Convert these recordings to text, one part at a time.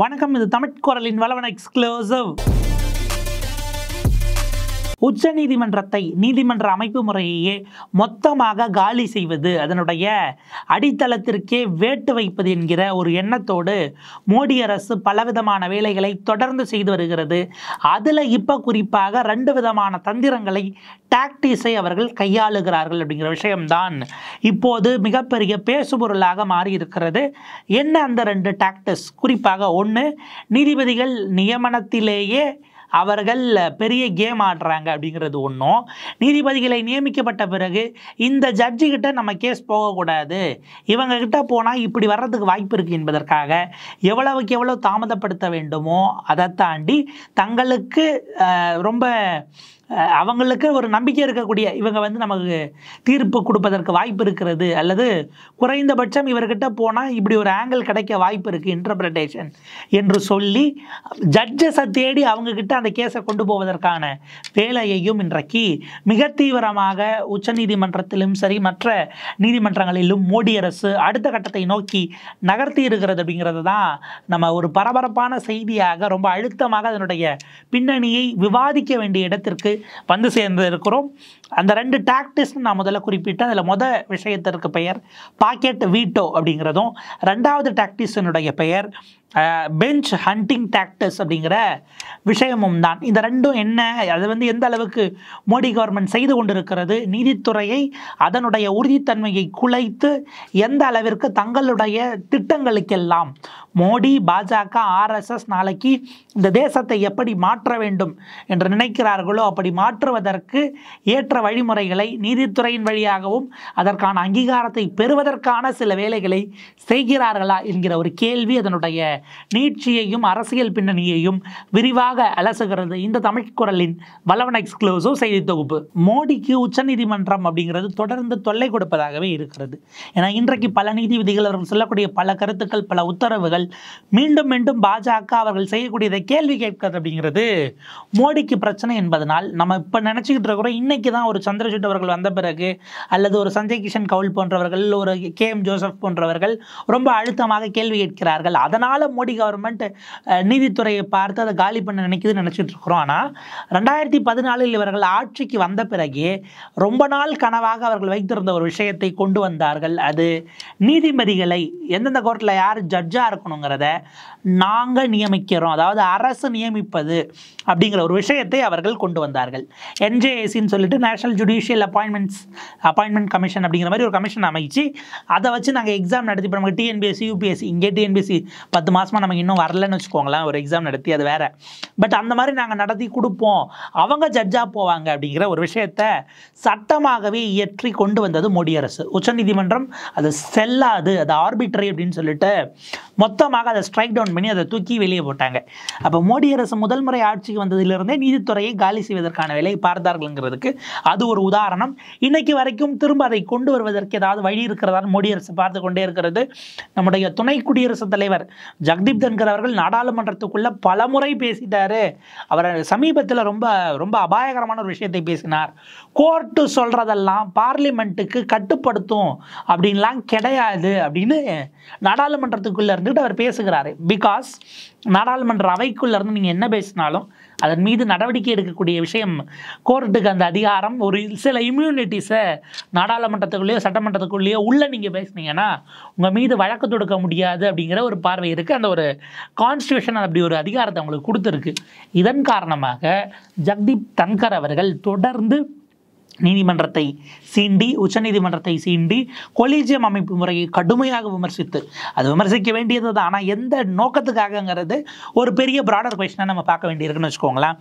வணக்கம் இது தமிழ் குரலின் வளவன எக்ஸ்க்ளூசிவ் உச்ச நீதிமன்றத்தை நீதிமன்ற அமைப்பு முறையையே மொத்தமாக காலி செய்வது அதனுடைய அடித்தளத்திற்கே வேட்டு வைப்பது என்கிற ஒரு எண்ணத்தோடு மோடி அரசு பலவிதமான வேலைகளை தொடர்ந்து செய்து வருகிறது அதில் இப்போ குறிப்பாக ரெண்டு விதமான தந்திரங்களை டாக்டிஸை அவர்கள் கையாளுகிறார்கள் அப்படிங்கிற விஷயம்தான் இப்போது மிகப்பெரிய பேசுபொருளாக மாறி இருக்கிறது என்ன அந்த ரெண்டு டாக்டிஸ் குறிப்பாக ஒன்று நீதிபதிகள் நியமனத்திலேயே அவர்கள் பெரிய கேம் ஆடுறாங்க அப்படிங்கிறது ஒன்றும் நீதிபதிகளை நியமிக்கப்பட்ட பிறகு இந்த ஜட்ஜிக்கிட்ட நம்ம கேஸ் போகக்கூடாது இவங்கக்கிட்ட போனால் இப்படி வர்றதுக்கு வாய்ப்பு இருக்குது என்பதற்காக எவ்வளவுக்கு எவ்வளோ தாமதப்படுத்த வேண்டுமோ அதை தாண்டி தங்களுக்கு ரொம்ப அவங்களுக்கு ஒரு நம்பிக்கை இருக்கக்கூடிய இவங்க வந்து நமக்கு தீர்ப்பு கொடுப்பதற்கு வாய்ப்பு இருக்கிறது அல்லது குறைந்தபட்சம் இவர்கிட்ட போனால் இப்படி ஒரு ஆங்கிள் கிடைக்க வாய்ப்பு இருக்குது இன்டர்பிரட்டேஷன் என்று சொல்லி ஜட்ஜஸை தேடி அவங்கக்கிட்ட அந்த கேஸை கொண்டு போவதற்கான வேலையையும் இன்றைக்கு மிக தீவிரமாக உச்சநீதிமன்றத்திலும் சரி மற்ற நீதிமன்றங்களிலும் மோடி அரசு அடுத்த கட்டத்தை நோக்கி நகர்த்தி இருக்கிறது அப்படிங்கிறது தான் நம்ம ஒரு பரபரப்பான செய்தியாக ரொம்ப அழுத்தமாக அதனுடைய பின்னணியை விவாதிக்க வேண்டிய இடத்திற்கு வந்து சேர்ந்து இருக்கிறோம் அந்த ரெண்டு டாக்டிஸ் நான் முதல்ல குறிப்பிட்டேன் அதில் முத விஷயத்திற்கு பெயர் பாக்கெட் வீட்டோ அப்படிங்கிறதும் ரெண்டாவது டாக்டிஸினுடைய பெயர் பெஞ்ச் ஹண்டிங் டாக்டர்ஸ் அப்படிங்கிற விஷயமும் தான் இந்த ரெண்டும் என்ன அது வந்து எந்த அளவுக்கு மோடி கவர்மெண்ட் செய்து கொண்டிருக்கிறது நீதித்துறையை அதனுடைய உறுதித்தன்மையை குலைத்து எந்த அளவிற்கு தங்களுடைய திட்டங்களுக்கெல்லாம் மோடி பாஜக ஆர்எஸ்எஸ் நாளைக்கு இந்த தேசத்தை எப்படி மாற்ற வேண்டும் என்று நினைக்கிறார்களோ அப்படி மாற்றுவதற்கு ஏற்ற வழிமுறைகளை நீதித்துறையின் வழியாகவும் அதற்கான அங்கீகாரத்தை பெறுவதற்கான சில வேலைகளை செய்கிறார்களா என்கிற ஒரு கேள்வி அதனுடைய நீட்சியையும் அரசியல் பின்னணியையும் விரிவாக அலசுகிறது இந்த தமிழ் குரலின் வளவன் எக்ஸ்க்ளூசிவ் செய்தி தொகுப்பு மோடிக்கு உச்சநீதிமன்றம் அப்படிங்கிறது தொடர்ந்து தொல்லை கொடுப்பதாகவே இருக்கிறது ஏன்னா இன்றைக்கு பல நீதிபதிகள் அவர்கள் சொல்லக்கூடிய பல கருத்துக்கள் பல உத்தரவுகள் மீண்டும் மீண்டும் பாஜக அவர்கள் செய்யக்கூடியதை கேள்வி கேட்கிறது அப்படிங்கிறது மோடிக்கு பிரச்சனை என்பதனால் நம்ம இப்போ நினச்சிக்கிட்டு இருக்கிறோம் இன்றைக்கி தான் ஒரு சந்திரசூட் அவர்கள் வந்த பிறகு அல்லது ஒரு சஞ்சய் கிஷன் கவுல் போன்றவர்கள் ஒரு கே எம் ஜோசப் போன்றவர்கள் ரொம்ப அழுத்தமாக கேள்வி கேட்கிறார்கள் அதனால் மோடி கவர்மெண்ட் நீதித்துறையை பார்த்து அதை காலி பண்ண நினைக்குதுன்னு நினச்சிட்டு இருக்கிறோம் ஆனால் ரெண்டாயிரத்தி பதினாலில் இவர்கள் ஆட்சிக்கு வந்த பிறகு ரொம்ப நாள் கனவாக அவர்கள் வைத்திருந்த ஒரு விஷயத்தை கொண்டு வந்தார்கள் அது நீதிபதிகளை எந்தெந்த கோர்ட்டில் யார் ஜட்ஜாக இருக்கணுங்கிறத நாங்கள் நியமிக்கிறோம் அதாவது அரசு நியமிப்பது அப்படிங்கிற ஒரு விஷயத்தை அவர்கள் கொண்டு வந்தார்கள் என்ஜேஏசின்னு சொல்லிட்டு national judicial appointments appointment commission அப்படிங்கிற மாதிரி ஒரு கமிஷன் அமைச்சு அதை வச்சு நாங்கள் எக்ஸாம் நடத்தி இப்போ நமக்கு டிஎன்பிஎஸ்சி யூபிஎஸ்சி இங்கே டிஎன்பிஎஸ்சி பத்து மாதமாக நமக்கு இன்னும் வரலன்னு வச்சுக்கோங்களேன் ஒரு எக்ஸாம் நடத்தி அது வேறு பட் அந்த மாதிரி நாங்கள் நடத்தி கொடுப்போம் அவங்க ஜட்ஜாக போவாங்க அப்படிங்கிற ஒரு விஷயத்தை சட்டமாகவே இயற்றி கொண்டு வந்தது மோடி அரசு உச்சநீதிமன்றம் அது செல்லாது அது ஆர்பிட்ரி அப்படின்னு சொல்லிட்டு மொத்தமாக அதை ஸ்ட்ரைக் டவுன் பண்ணி அதை தூக்கி வெளியே போட்டாங்க அப்போ மோடி அரசு முதல் முறை ஆட்சிக்கு வந்ததிலிருந்தே நீதித்துறையை காலி செய்வதற்கான வேலையை பார்த்தார்கள்ங்கிறதுக்கு அது ஒரு உதாரணம் இன்னைக்கு வரைக்கும் திரும்ப அதை கொண்டு வருவதற்கு ஏதாவது வழி இருக்கிறதான்னு மோடி அரசு பார்த்து கொண்டே இருக்கிறது நம்முடைய துணை குடியரசுத் தலைவர் ஜக்தீப் தன்கர் அவர்கள் நாடாளுமன்றத்துக்குள்ள பலமுறை பேசிட்டாரு அவர் சமீபத்தில் ரொம்ப ரொம்ப அபாயகரமான ஒரு விஷயத்தை பேசினார் கோர்ட்டு சொல்றதெல்லாம் பார்லிமெண்ட்டுக்கு கட்டுப்படுத்தும் அப்படின்லாம் கிடையாது அப்படின்னு நாடாளுமன்றத்துக்குள்ளே இருந்துட்டு அவர் பேசுகிறாரு பிகாஸ் நாடாளுமன்ற அவைக்குள்ளே இருந்து நீங்கள் என்ன பேசினாலும் அதன் மீது நடவடிக்கை எடுக்கக்கூடிய விஷயம் கோர்ட்டுக்கு அந்த அதிகாரம் ஒரு சில இம்யூனிட்டிஸை நாடாளுமன்றத்துக்குள்ளேயோ சட்டமன்றத்துக்குள்ளேயோ உள்ளே நீங்கள் பேசுனீங்கன்னா உங்கள் மீது வழக்கு தொடுக்க முடியாது அப்படிங்கிற ஒரு பார்வை இருக்குது அந்த ஒரு கான்ஸ்டியூஷன் அப்படி ஒரு அதிகாரத்தை அவங்களுக்கு கொடுத்துருக்கு இதன் காரணமாக ஜக்தீப் தன்கர் அவர்கள் தொடர்ந்து நீதிமன்றத்தை சீண்டி உச்சநீதிமன்றத்தை சீண்டி கொலீஜியம் அமைப்பு முறையை கடுமையாக விமர்சித்து அது விமர்சிக்க வேண்டியது தான் ஆனால் எந்த நோக்கத்துக்காகங்கிறது ஒரு பெரிய ப்ராடர் கொஷனாக நம்ம பார்க்க வேண்டியிருக்குன்னு வச்சுக்கோங்களேன்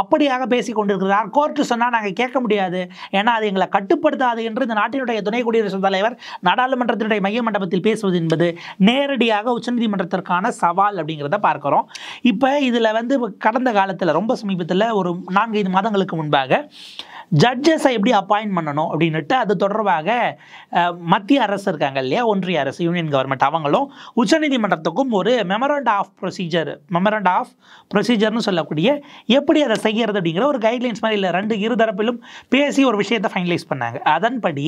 அப்படியாக பேசி கொண்டிருக்கிறார் கோர்ட்டு சொன்னால் நாங்கள் கேட்க முடியாது ஏன்னா அது எங்களை கட்டுப்படுத்தாது என்று இந்த நாட்டினுடைய துணை குடியரசுத் தலைவர் நாடாளுமன்றத்தினுடைய மைய மண்டபத்தில் பேசுவது என்பது நேரடியாக உச்சநீதிமன்றத்திற்கான சவால் அப்படிங்கிறத பார்க்குறோம் இப்போ இதில் வந்து கடந்த காலத்தில் ரொம்ப சமீபத்தில் ஒரு ஐந்து மாதங்களுக்கு முன்பாக ஜட்ஜஸை எப்படி அப்பாயின்ட் பண்ணணும் அப்படின்னுட்டு அது தொடர்பாக மத்திய அரசு இருக்காங்க இல்லையா ஒன்றிய அரசு யூனியன் கவர்மெண்ட் அவங்களும் உச்சநீதிமன்றத்துக்கும் ஒரு memorandum of procedure memorandum of ப்ரொசீஜர்னு சொல்லக்கூடிய எப்படி அதை செய்கிறது அப்படிங்கிற ஒரு கைட்லைன்ஸ் மாதிரி இல்லை ரெண்டு இருதரப்பிலும் பேசி ஒரு விஷயத்தை ஃபைனலைஸ் பண்ணாங்க அதன்படி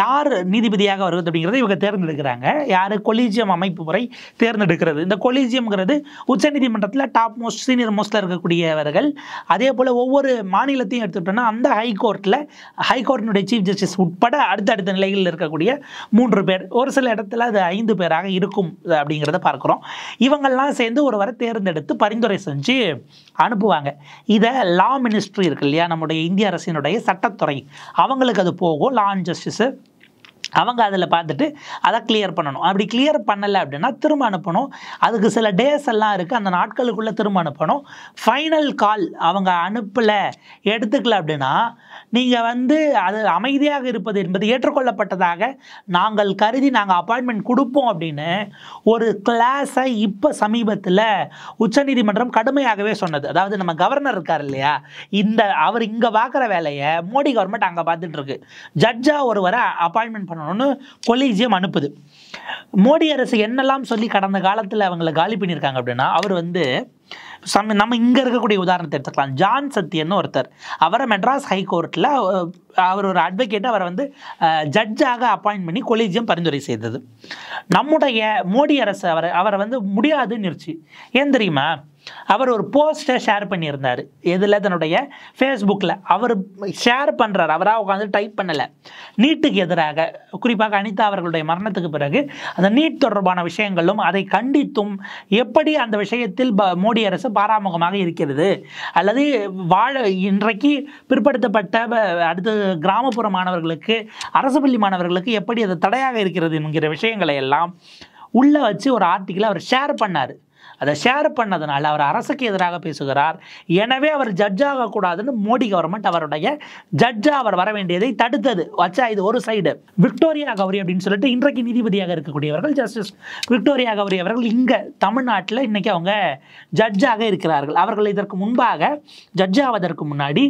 யார் நீதிபதியாக வருவது அப்படிங்கிறத இவங்க தேர்ந்தெடுக்கிறாங்க யார் கொலீஜியம் அமைப்பு முறை தேர்ந்தெடுக்கிறது இந்த கொலீஜியம்ங்கிறது உச்சநீதிமன்றத்தில் டாப் மோஸ்ட் சீனியர் மோஸ்ட்டில் இருக்கக்கூடியவர்கள் அதே போல் ஒவ்வொரு மாநிலத்தையும் எடுத்துட்டோம்னா அந்த ஹைகோர்ட்டில் ஹைகோர்ட்டினுடைய சீஃப் ஜஸ்டிஸ் உட்பட அடுத்தடுத்த நிலைகளில் இருக்கக்கூடிய மூன்று பேர் ஒரு சில இடத்துல அது ஐந்து பேராக இருக்கும் அப்படிங்கிறத பார்க்குறோம் இவங்கள்லாம் சேர்ந்து ஒருவரை தேர்ந்தெடுத்து பரிந்துரை செஞ்சு அனுப்புவாங்க இதை லா மினிஸ்ட்ரி இருக்கு இல்லையா நம்முடைய இந்திய அரசினுடைய சட்டத்துறை அவங்களுக்கு அது போகும் லா அண்ட் ஜஸ்டிஸு அவங்க அதில் பார்த்துட்டு அதை கிளியர் பண்ணணும் அப்படி கிளியர் பண்ணலை அப்படின்னா திரும்ப அனுப்பணும் அதுக்கு சில டேஸ் எல்லாம் இருக்குது அந்த நாட்களுக்குள்ளே திரும்ப அனுப்பணும் ஃபைனல் கால் அவங்க அனுப்பலை எடுத்துக்கல அப்படின்னா நீங்கள் வந்து அது அமைதியாக இருப்பது என்பது ஏற்றுக்கொள்ளப்பட்டதாக நாங்கள் கருதி நாங்கள் அப்பாயின்மெண்ட் கொடுப்போம் அப்படின்னு ஒரு கிளாஸை இப்போ சமீபத்தில் உச்சநீதிமன்றம் கடுமையாகவே சொன்னது அதாவது நம்ம கவர்னர் இருக்கார் இல்லையா இந்த அவர் இங்கே பார்க்குற வேலையை மோடி கவர்மெண்ட் அங்கே பார்த்துட்டு இருக்கு ஜட்ஜாக ஒருவரை அப்பாயின்மெண்ட் பண்ணணும் பண்ணணும்னு கொலீஜியம் அனுப்புது மோடி அரசு என்னெல்லாம் சொல்லி கடந்த காலத்தில் அவங்கள காலி பண்ணியிருக்காங்க அப்படின்னா அவர் வந்து சம் நம்ம இங்கே இருக்கக்கூடிய உதாரணத்தை எடுத்துக்கலாம் ஜான் சத்தியன்னு ஒருத்தர் அவரை மெட்ராஸ் ஹைகோர்ட்டில் அவர் ஒரு அட்வொகேட் அவரை வந்து ஜட்ஜாக அப்பாயின்ட் பண்ணி கொலீஜியம் பரிந்துரை செய்தது நம்முடைய மோடி அரசு அவரை அவரை வந்து முடியாதுன்னு இருச்சு ஏன் தெரியுமா அவர் ஒரு போஸ்டை ஷேர் பண்ணியிருந்தார் எதில் தன்னுடைய ஃபேஸ்புக்கில் அவர் ஷேர் பண்ணுறார் அவராக உட்காந்து டைப் பண்ணலை நீட்டுக்கு எதிராக குறிப்பாக அனிதா அவர்களுடைய மரணத்துக்கு பிறகு அந்த நீட் தொடர்பான விஷயங்களும் அதை கண்டித்தும் எப்படி அந்த விஷயத்தில் மோடி அரசு பாராமுகமாக இருக்கிறது அல்லது வாழ இன்றைக்கு பிற்படுத்தப்பட்ட அடுத்து கிராமப்புற மாணவர்களுக்கு அரசு பள்ளி மாணவர்களுக்கு எப்படி அது தடையாக இருக்கிறது என்கிற விஷயங்களை எல்லாம் உள்ளே வச்சு ஒரு ஆர்டிக்கிளை அவர் ஷேர் பண்ணார் அதை ஷேர் பண்ணதுனால அவர் அரசுக்கு எதிராக பேசுகிறார் எனவே அவர் ஜட்ஜ் ஆகக்கூடாதுன்னு மோடி கவர்மெண்ட் அவருடைய ஜட்ஜாக அவர் வர வேண்டியதை தடுத்தது வச்சா இது ஒரு சைடு விக்டோரியா கௌரி அப்படின்னு சொல்லிட்டு இன்றைக்கு நீதிபதியாக இருக்கக்கூடியவர்கள் ஜஸ்டிஸ் விக்டோரியா கௌரி அவர்கள் இங்கே தமிழ்நாட்டில் இன்றைக்கி அவங்க ஜட்ஜாக இருக்கிறார்கள் அவர்கள் இதற்கு முன்பாக ஜட்ஜாவதற்கு முன்னாடி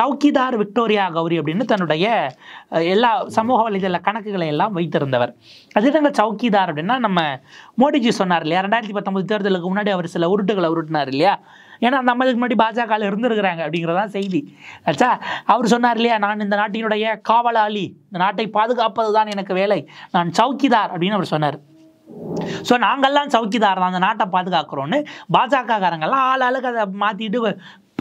சவுக்கிதார் விக்டோரியா கௌரி அப்படின்னு தன்னுடைய எல்லா சமூக வலைதள கணக்குகளை எல்லாம் வைத்திருந்தவர் அதிர்தங்கள் சவுக்கிதார் அப்படின்னா நம்ம மோடிஜி சொன்னார் இல்லையா ரெண்டாயிரத்தி பத்தொம்பது தேர்தலுக்கு முன்னாடி அவர் சில உருட்டுகளை உருட்டினார் இல்லையா ஏன்னா அந்த அம்மாவுக்கு முன்னாடி பாஜகவில் இருந்திருக்கிறாங்க அப்படிங்கிறதான் செய்தி ஆச்சா அவர் சொன்னார் இல்லையா நான் இந்த நாட்டினுடைய காவலாளி இந்த நாட்டை பாதுகாப்பது தான் எனக்கு வேலை நான் சவுக்கிதார் அப்படின்னு அவர் சொன்னார் ஸோ நாங்கள்லாம் சவுக்கிதார் தான் அந்த நாட்டை பாதுகாக்கிறோன்னு பாஜகக்காரங்கள்லாம் ஆள் ஆளுக்கு அதை மாற்றிட்டு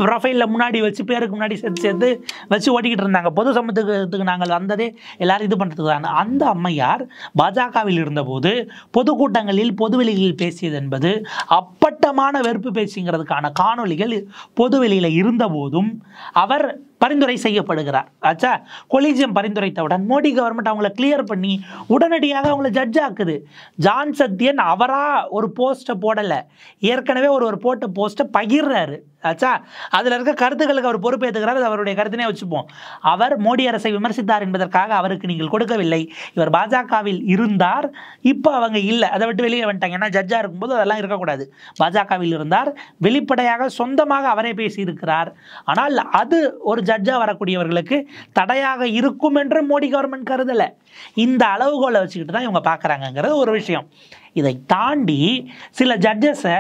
ப்ரொஃபைலில் முன்னாடி வச்சு பேருக்கு முன்னாடி சேர்த்து சேர்த்து வச்சு ஓட்டிக்கிட்டு இருந்தாங்க பொது சமத்துவத்துக்கு நாங்கள் வந்ததே எல்லாரும் இது பண்ணுறதுக்கு தான் அந்த அம்மையார் பாஜகவில் இருந்தபோது பொதுக்கூட்டங்களில் பொதுவெளிகளில் பேசியது என்பது அப்பட்டமான வெறுப்பு பேச்சுங்கிறதுக்கான காணொலிகள் பொதுவெளியில் இருந்தபோதும் அவர் பரிந்துரை செய்யப்படுகிறார் ஆச்சா கொலிஜியம் பரிந்துரைத்தவுடன் மோடி கவர்மெண்ட் அவங்களை கிளியர் பண்ணி உடனடியாக அவங்கள ஜட்ஜ் ஆக்குது ஜான் சத்யன் அவராக ஒரு போஸ்ட்டை போடலை ஏற்கனவே ஒரு ஒரு போட்ட போஸ்ட்டை பகிர்றாரு ஆச்சா அதில் இருக்க கருத்துக்களுக்கு அவர் பொறுப்பேற்றுகிறார் அது அவருடைய கருத்தினே வச்சுப்போம் அவர் மோடி அரசை விமர்சித்தார் என்பதற்காக அவருக்கு நீங்கள் கொடுக்கவில்லை இவர் பாஜகவில் இருந்தார் இப்போ அவங்க இல்லை அதை விட்டு வெளியே வந்துட்டாங்க ஏன்னா ஜட்ஜாக இருக்கும்போது அதெல்லாம் இருக்கக்கூடாது பாஜகவில் இருந்தார் வெளிப்படையாக சொந்தமாக அவரே பேசியிருக்கிறார் ஆனால் அது ஒரு ஜட்ஜாக வரக்கூடியவர்களுக்கு தடையாக இருக்கும் என்று மோடி கவர்மெண்ட் கருதலை இந்த அளவுகோலை வச்சுக்கிட்டு தான் இவங்க பார்க்குறாங்கங்கிறது ஒரு விஷயம் இதை தாண்டி சில ஜட்ஜஸை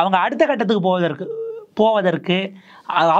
அவங்க அடுத்த கட்டத்துக்கு போவதற்கு போவதற்கு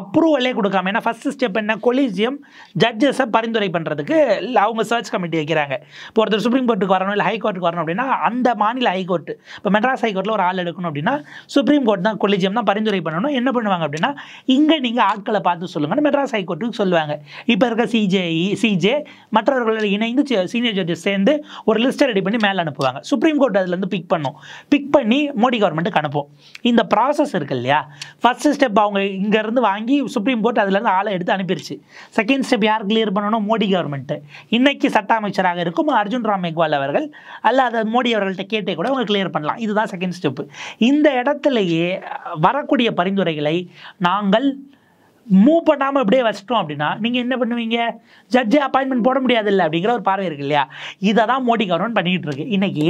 அப்ரூவலே கொடுக்காம ஏன்னா ஃபஸ்ட் ஸ்டெப் என்ன கொலிஜியம் ஜட்ஜஸை பரிந்துரை பண்ணுறதுக்கு அவங்க சர்ச் கமிட்டி வைக்கிறாங்க இப்போ ஒருத்தர் சுப்ரீம் கோர்ட்டுக்கு வரணும் இல்லை ஹைகோர்ட்டுக்கு வரணும் அப்படின்னா அந்த மாநில ஹைகோர்ட்டு இப்போ மெட்ராஸ் ஹைகோர்ட்டில் ஒரு ஆள் எடுக்கணும் அப்படின்னா சுப்ரீம் கோர்ட் தான் கொலிஜியம் தான் பரிந்துரை பண்ணணும் என்ன பண்ணுவாங்க அப்படின்னா இங்கே நீங்கள் ஆட்களை பார்த்து சொல்லுங்கள் மெட்ராஸ் ஹைகோர்ட்டுக்கு சொல்லுவாங்க இப்போ இருக்க சிஜேஇ சிஜே e, மற்றவர்களோட இணைந்து சீனியர் ஜட்ஜஸ் சேர்ந்து ஒரு லிஸ்ட்டை ரெடி பண்ணி மேலே அனுப்புவாங்க சுப்ரீம் கோர்ட் அதுலேருந்து பிக் பண்ணும் பிக் பண்ணி மோடி கவர்மெண்ட்டுக்கு அனுப்புவோம் இந்த ப்ராசஸ் இருக்கு இல்லையா ஃபஸ்ட்டு ஸ்டெப் அவங்க இங்கேருந்து அதுலேருந்து வாங்கி சுப்ரீம் கோர்ட் அதுலேருந்து ஆளை எடுத்து அனுப்பிடுச்சு செகண்ட் ஸ்டெப் யார் கிளியர் பண்ணணும் மோடி கவர்மெண்ட்டு இன்னைக்கு சட்ட அமைச்சராக இருக்கும் அர்ஜுன் ராம் மெக்வால் அவர்கள் அல்ல அதை மோடி அவர்கள்ட்ட கேட்டே கூட அவங்க கிளியர் பண்ணலாம் இதுதான் செகண்ட் ஸ்டெப்பு இந்த இடத்துலையே வரக்கூடிய பரிந்துரைகளை நாங்கள் மூவ் பண்ணாமல் அப்படியே வச்சிட்டோம் அப்படின்னா நீங்கள் என்ன பண்ணுவீங்க ஜட்ஜே அப்பாயின்மெண்ட் போட முடியாது இல்லை அப்படிங்கிற ஒரு பார்வை இருக்கு இல்லையா இதை தான் மோடி கவர்மெண்ட் பண்ணிக்கிட்டு இருக்கு இன்றைக்கி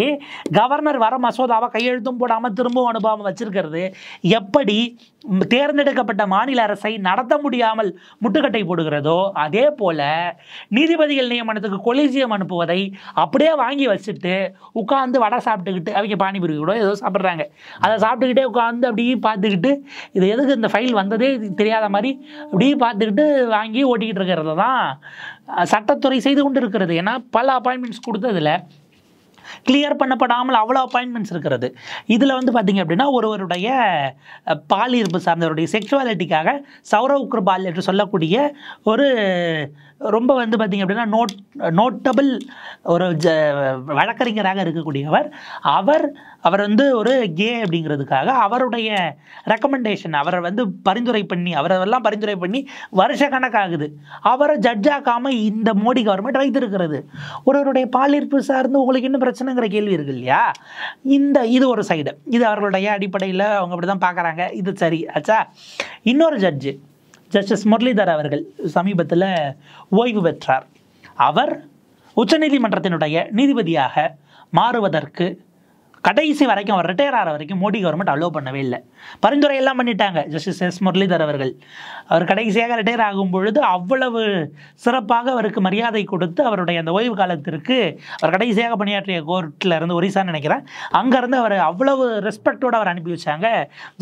கவர்னர் வர மசோதாவை கையெழுத்தும் போடாமல் திரும்பவும் அனுபவம் வச்சுருக்கிறது எப்படி தேர்ந்தெடுக்கப்பட்ட மாநில அரசை நடத்த முடியாமல் முட்டுக்கட்டை போடுகிறதோ அதே போல் நீதிபதிகள் நியமனத்துக்கு கொலிசியம் அனுப்புவதை அப்படியே வாங்கி வச்சுட்டு உட்காந்து வடை சாப்பிட்டுக்கிட்டு அவங்க பானிபுரி கூட ஏதோ சாப்பிட்றாங்க அதை சாப்பிட்டுக்கிட்டே உட்காந்து அப்படியே பார்த்துக்கிட்டு இது எதுக்கு இந்த ஃபைல் வந்ததே தெரியாத மாதிரி அப்படியே பார்த்துக்கிட்டு வாங்கி ஓட்டிக்கிட்டு இருக்கிறது தான் சட்டத்துறை செய்து கொண்டு இருக்கிறது ஏன்னா பல அப்பாயின்மெண்ட்ஸ் கொடுத்ததில் கிளியர் பண்ணப்படாமல் அவ்வளோ அப்பாயின்மெண்ட்ஸ் இருக்கிறது இதில் வந்து பார்த்திங்க அப்படின்னா ஒருவருடைய பால் இருப்பு சார்ந்தவருடைய செக்ஷுவாலிட்டிக்காக சௌரவ் கிருபால் என்று சொல்லக்கூடிய ஒரு ரொம்ப வந்து பார்த்திங்க அப்படின்னா நோட் நோட்டபிள் ஒரு ஜ வழக்கறிஞராக இருக்கக்கூடியவர் அவர் அவர் வந்து ஒரு கே அப்படிங்கிறதுக்காக அவருடைய ரெக்கமெண்டேஷன் அவரை வந்து பரிந்துரை பண்ணி அவரெல்லாம் பரிந்துரை பண்ணி வருஷ கணக்காகுது அவரை ஜட்ஜாக்காமல் இந்த மோடி கவர்மெண்ட் வைத்திருக்கிறது ஒருவருடைய பாலிருப்பு சார்ந்து உங்களுக்கு இன்னும் பிரச்சனைங்கிற கேள்வி இருக்கு இல்லையா இந்த இது ஒரு சைடு இது அவர்களுடைய அடிப்படையில் அவங்க அப்படி தான் பார்க்குறாங்க இது சரி ஆச்சா இன்னொரு ஜட்ஜு ஜஸ்டிஸ் முரளிதர் அவர்கள் சமீபத்தில் ஓய்வு பெற்றார் அவர் உச்சநீதிமன்றத்தினுடைய நீதிபதியாக மாறுவதற்கு கடைசி வரைக்கும் அவர் ரிட்டையர் ஆகிற வரைக்கும் மோடி கவர்மெண்ட் அலோவ் பண்ணவே இல்லை பரிந்துரை எல்லாம் பண்ணிட்டாங்க ஜஸ்டிஸ் எஸ் முரளிதர் அவர்கள் அவர் கடைசியாக ரிட்டையர் ஆகும் பொழுது அவ்வளவு சிறப்பாக அவருக்கு மரியாதை கொடுத்து அவருடைய அந்த ஓய்வு காலத்திற்கு அவர் கடைசியாக பணியாற்றிய கோர்ட்டில் இருந்து ஒரிசான்னு நினைக்கிறேன் அங்கேருந்து அவர் அவ்வளவு ரெஸ்பெக்டோடு அவர் அனுப்பி வச்சாங்க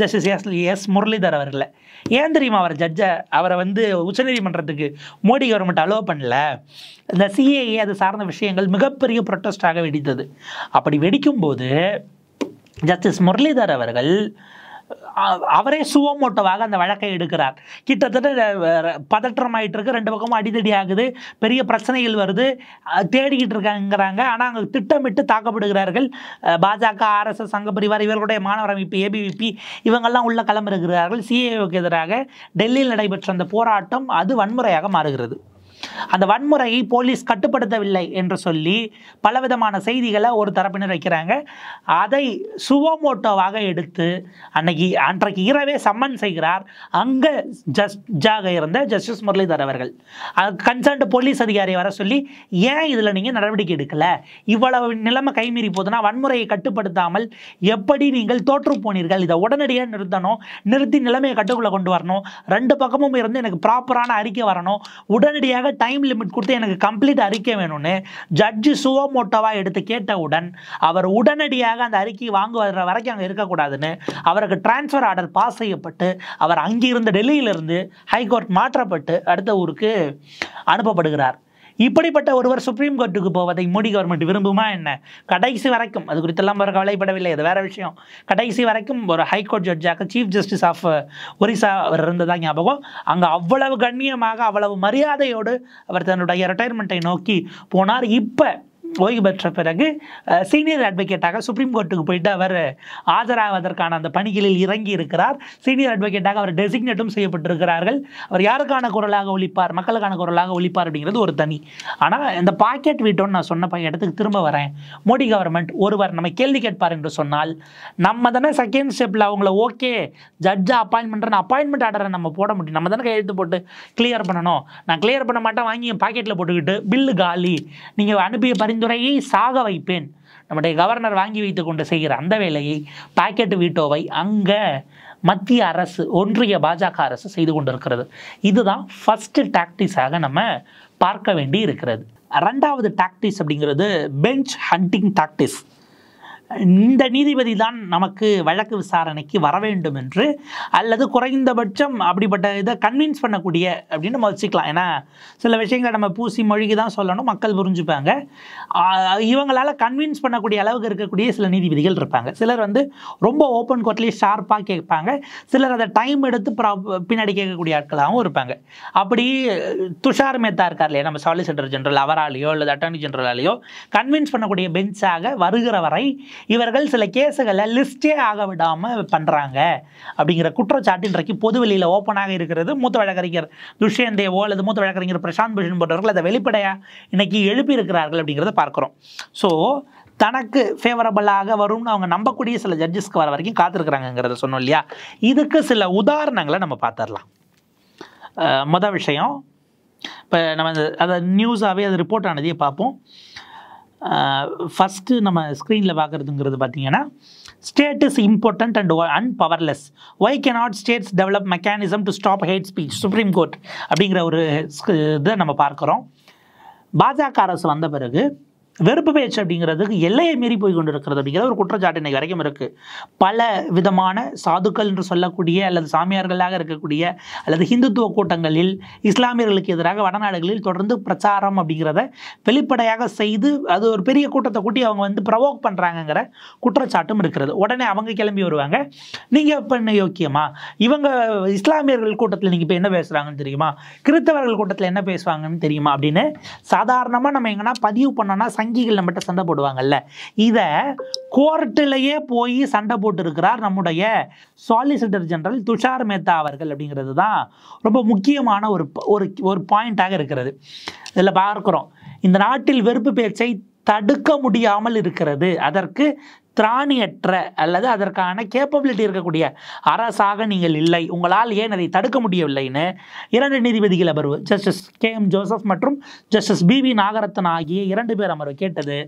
ஜஸ்டிஸ் எஸ் எஸ் முரளிதர் அவர்களை ஏன் தெரியுமா அவர் ஜட்ஜை அவரை வந்து உச்சநீதிமன்றத்துக்கு மோடி கவர்மெண்ட் அலோவ் பண்ணல இந்த சிஏஏ அது சார்ந்த விஷயங்கள் மிகப்பெரிய ப்ரொட்டஸ்டாக வெடித்தது அப்படி வெடிக்கும்போது ஜஸ்டிஸ் முரளிதர் அவர்கள் அவரே சுவமோட்டோவாக அந்த வழக்கை எடுக்கிறார் கிட்டத்தட்ட ஆகிட்டு இருக்கு ரெண்டு பக்கமும் அடிதடி ஆகுது பெரிய பிரச்சனைகள் வருது தேடிக்கிட்டு இருக்காங்கிறாங்க ஆனால் அங்கே திட்டமிட்டு தாக்கப்படுகிறார்கள் பாஜக ஆர்எஸ்எஸ் சங்க பரிவார் இவர்களுடைய மாணவர் அமைப்பு ஏபிவிபி இவங்கெல்லாம் உள்ள கிளம்பிருக்கிறார்கள் சிஏஓக்கு எதிராக டெல்லியில் நடைபெற்ற அந்த போராட்டம் அது வன்முறையாக மாறுகிறது அந்த வன்முறையை போலீஸ் கட்டுப்படுத்தவில்லை என்று சொல்லி பலவிதமான செய்திகளை ஒரு தரப்பினர் வைக்கிறாங்க அதை சுவோமோட்டோவாக எடுத்து அன்னைக்கு அன்றைக்கு இரவே சம்மன் செய்கிறார் அங்கே ஜட்ஜாக இருந்த ஜஸ்டிஸ் முரளிதர் அவர்கள் கன்சர்ன்டு போலீஸ் அதிகாரி வர சொல்லி ஏன் இதில் நீங்கள் நடவடிக்கை எடுக்கலை இவ்வளவு நிலைமை கைமீறி போதுன்னா வன்முறையை கட்டுப்படுத்தாமல் எப்படி நீங்கள் தோற்று போனீர்கள் இதை உடனடியாக நிறுத்தணும் நிறுத்தி நிலைமையை கட்டுக்குள்ளே கொண்டு வரணும் ரெண்டு பக்கமும் இருந்து எனக்கு ப்ராப்பரான அறிக்கை வரணும் உடனடியாக தேவை டைம் லிமிட் கொடுத்து எனக்கு கம்ப்ளீட் அறிக்கை வேணும்னு ஜட்ஜு சுவமோட்டோவாக எடுத்து கேட்டவுடன் அவர் உடனடியாக அந்த அறிக்கை வாங்குவதற வரைக்கும் அங்கே இருக்கக்கூடாதுன்னு அவருக்கு டிரான்ஸ்ஃபர் ஆர்டர் பாஸ் செய்யப்பட்டு அவர் அங்கிருந்த டெல்லியிலிருந்து ஹைகோர்ட் மாற்றப்பட்டு அடுத்த ஊருக்கு அனுப்பப்படுகிறார் இப்படிப்பட்ட ஒருவர் சுப்ரீம் கோர்ட்டுக்கு போவதை மோடி கவர்மெண்ட் விரும்புமா என்ன கடைசி வரைக்கும் அது குறித்தெல்லாம் அவர் கவலைப்படவில்லை அது வேற விஷயம் கடைசி வரைக்கும் ஒரு ஹைகோர்ட் ஜட்ஜாக சீஃப் ஜஸ்டிஸ் ஆஃப் ஒரிசா அவர் இருந்ததாக ஞாபகம் அங்கே அவ்வளவு கண்ணியமாக அவ்வளவு மரியாதையோடு அவர் தன்னுடைய ரிட்டையர்மெண்ட்டை நோக்கி போனார் இப்போ ஓய்வு பெற்ற பிறகு சீனியர் அட்வொகேட்டாக சுப்ரீம் கோர்ட்டுக்கு போயிட்டு அவர் ஆஜராவதற்கான அந்த பணிகளில் இறங்கி இருக்கிறார் சீனியர் அட்வொகேட்டாக அவர் டெசிக்னேட்டும் செய்யப்பட்டிருக்கிறார்கள் அவர் யாருக்கான குரலாக ஒழிப்பார் மக்களுக்கான குரலாக ஒழிப்பார் அப்படிங்கிறது ஒரு தனி ஆனால் இந்த பாக்கெட் வீட்டோன்னு நான் சொன்ன இடத்துக்கு திரும்ப வரேன் மோடி கவர்மெண்ட் ஒருவர் நம்ம கேள்வி கேட்பார் என்று சொன்னால் நம்ம தானே செகண்ட் ஸ்டெப்பில் அவங்கள ஓகே ஜட்ஜா அப்பாயின்மெண்ட்னு அப்பாயின்மெண்ட் ஆர்டரை நம்ம போட முடியும் நம்ம தானே கையெழுத்து போட்டு கிளியர் பண்ணணும் நான் கிளியர் பண்ண மாட்டேன் வாங்கி பாக்கெட்டில் போட்டுக்கிட்டு பில்லு காலி நீங்கள் அனுப்பிய பரிந்து பரிந்துரையை சாக வைப்பேன் நம்முடைய கவர்னர் வாங்கி வைத்து கொண்டு செய்கிற அந்த வேலையை பாக்கெட் வீட்டோவை அங்கே மத்திய அரசு ஒன்றிய பாஜக அரசு செய்து கொண்டிருக்கிறது இதுதான் ஃபஸ்ட்டு டாக்டிஸாக நம்ம பார்க்க வேண்டி இருக்கிறது ரெண்டாவது டாக்டிஸ் அப்படிங்கிறது பெஞ்ச் ஹண்டிங் டாக்டிஸ் இந்த நீதிபதி தான் நமக்கு வழக்கு விசாரணைக்கு வர வேண்டும் என்று அல்லது குறைந்தபட்சம் அப்படிப்பட்ட இதை கன்வின்ஸ் பண்ணக்கூடிய அப்படின்னு நம்ம வச்சுக்கலாம் ஏன்னா சில விஷயங்களை நம்ம பூசி மொழிக்கு தான் சொல்லணும் மக்கள் புரிஞ்சுப்பாங்க இவங்களால் கன்வின்ஸ் பண்ணக்கூடிய அளவுக்கு இருக்கக்கூடிய சில நீதிபதிகள் இருப்பாங்க சிலர் வந்து ரொம்ப ஓப்பன் கோர்ட்லேயே ஷார்ப்பாக கேட்பாங்க சிலர் அதை டைம் எடுத்து பின்னாடி கேட்கக்கூடிய ஆட்களாகவும் இருப்பாங்க அப்படி துஷார் மேத்தா இருக்கார் இல்லையா நம்ம சாலிசிட்டர் ஜெனரல் அவராலேயோ அல்லது அட்டர்னி ஜெனரலாலேயோ கன்வின்ஸ் பண்ணக்கூடிய பெஞ்சாக வருகிற வரை இவர்கள் சில கேஸுகளை லிஸ்டே ஆக விடாமல் பண்ணுறாங்க அப்படிங்கிற குற்றச்சாட்டு இன்றைக்கு பொது வெளியில் ஓப்பனாக இருக்கிறது மூத்த வழக்கறிஞர் துஷ்யந்த் தேவோ அல்லது மூத்த வழக்கறிஞர் பிரசாந்த் பூஷன் போன்றவர்கள் அதை வெளிப்படையாக இன்றைக்கி எழுப்பியிருக்கிறார்கள் அப்படிங்கிறத பார்க்குறோம் ஸோ தனக்கு ஃபேவரபிளாக வரும்னு அவங்க நம்பக்கூடிய சில ஜட்ஜஸ்க்கு வர வரைக்கும் காத்திருக்கிறாங்கிறத சொன்னோம் இல்லையா இதுக்கு சில உதாரணங்களை நம்ம பார்த்துடலாம் மொதல் விஷயம் இப்போ நம்ம அதை நியூஸாகவே அது ரிப்போர்ட் ஆனதையே பார்ப்போம் ஃபஸ்ட்டு நம்ம ஸ்க்ரீனில் பார்க்குறதுங்கிறது பார்த்தீங்கன்னா state is important and and powerless why can not states develop mechanism to stop hate speech supreme court அப்படிங்கிற ஒரு இதை நம்ம பார்க்குறோம் பாஜக அரசு வந்த பிறகு வெறுப்பு பேச்சு அப்படிங்கிறதுக்கு எல்லையை மீறி போய் கொண்டு இருக்கிறது அப்படிங்கிற ஒரு குற்றச்சாட்டு இன்னைக்கு வரைக்கும் இருக்குது பல விதமான சாதுக்கள் என்று சொல்லக்கூடிய அல்லது சாமியார்களாக இருக்கக்கூடிய அல்லது ஹிந்துத்துவ கூட்டங்களில் இஸ்லாமியர்களுக்கு எதிராக வடநாடுகளில் தொடர்ந்து பிரச்சாரம் அப்படிங்கிறத வெளிப்படையாக செய்து அது ஒரு பெரிய கூட்டத்தை கூட்டி அவங்க வந்து ப்ரவோக் பண்ணுறாங்கங்கிற குற்றச்சாட்டும் இருக்கிறது உடனே அவங்க கிளம்பி வருவாங்க நீங்கள் இப்போ என்ன யோக்கியமா இவங்க இஸ்லாமியர்கள் கூட்டத்தில் நீங்கள் இப்போ என்ன பேசுகிறாங்கன்னு தெரியுமா கிறித்தவர்கள் கூட்டத்தில் என்ன பேசுவாங்கன்னு தெரியுமா அப்படின்னு சாதாரணமாக நம்ம எங்கன்னா பதிவு பண்ணோன்னா வங்கிகள் நம்மகிட்ட சண்டை போடுவாங்கல்ல இதை கோர்ட்டிலேயே போய் சண்டை போட்டிருக்கிறார் நம்முடைய சாலிசிட்டர் ஜெனரல் துஷார் மேத்தா அவர்கள் அப்படிங்கிறது தான் ரொம்ப முக்கியமான ஒரு ஒரு ஒரு பாயிண்ட்டாக இருக்கிறது இதில் பார்க்குறோம் இந்த நாட்டில் வெறுப்பு பேச்சை தடுக்க முடியாமல் இருக்கிறது அதற்கு திராணியற்ற அல்லது அதற்கான கேப்பபிலிட்டி இருக்கக்கூடிய அரசாக நீங்கள் இல்லை உங்களால் ஏன் அதை தடுக்க முடியவில்லைன்னு இரண்டு நீதிபதிகள் அமர்வு ஜஸ்டிஸ் கே எம் ஜோசப் மற்றும் ஜஸ்டிஸ் பி வி நாகரத்தன் ஆகிய இரண்டு பேர் அமர்வு கேட்டது